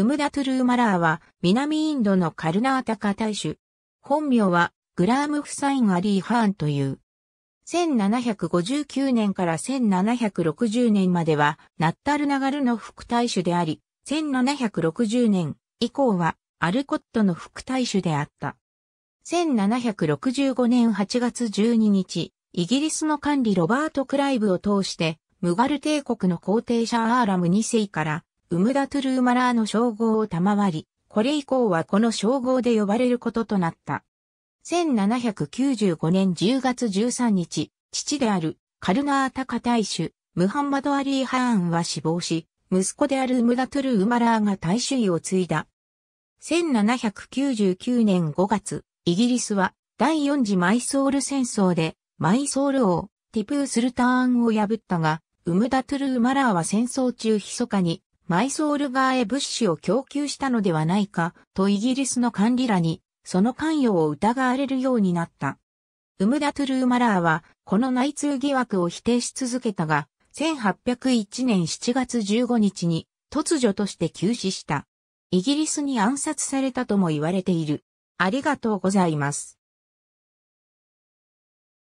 ウムダトゥルーマラーは南インドのカルナータカ大主。本名はグラームフサイン・アリー・ハーンという。1759年から1760年まではナッタルナガルの副大主であり、1760年以降はアルコットの副大主であった。1765年8月12日、イギリスの管理ロバート・クライブを通して、ムガル帝国の皇帝シャアーラム2世からウムダトゥルーマラーの称号を賜り、これ以降はこの称号で呼ばれることとなった。1795年10月13日、父であるカルナータカ大主、ムハンマド・アリー・ハーンは死亡し、息子であるウムダトゥル・ウマラーが大主位を継いだ。1799年5月、イギリスは第4次マイソール戦争でマイソール王、ティプー・スルターンを破ったが、ウムダトゥル・ウマラーは戦争中密かにマイソール側へ物資を供給したのではないかとイギリスの管理らにその関与を疑われるようになった。ウムダ・トゥルーマラーはこの内通疑惑を否定し続けたが、1801年7月15日に突如として急死した。イギリスに暗殺されたとも言われている。ありがとうございます。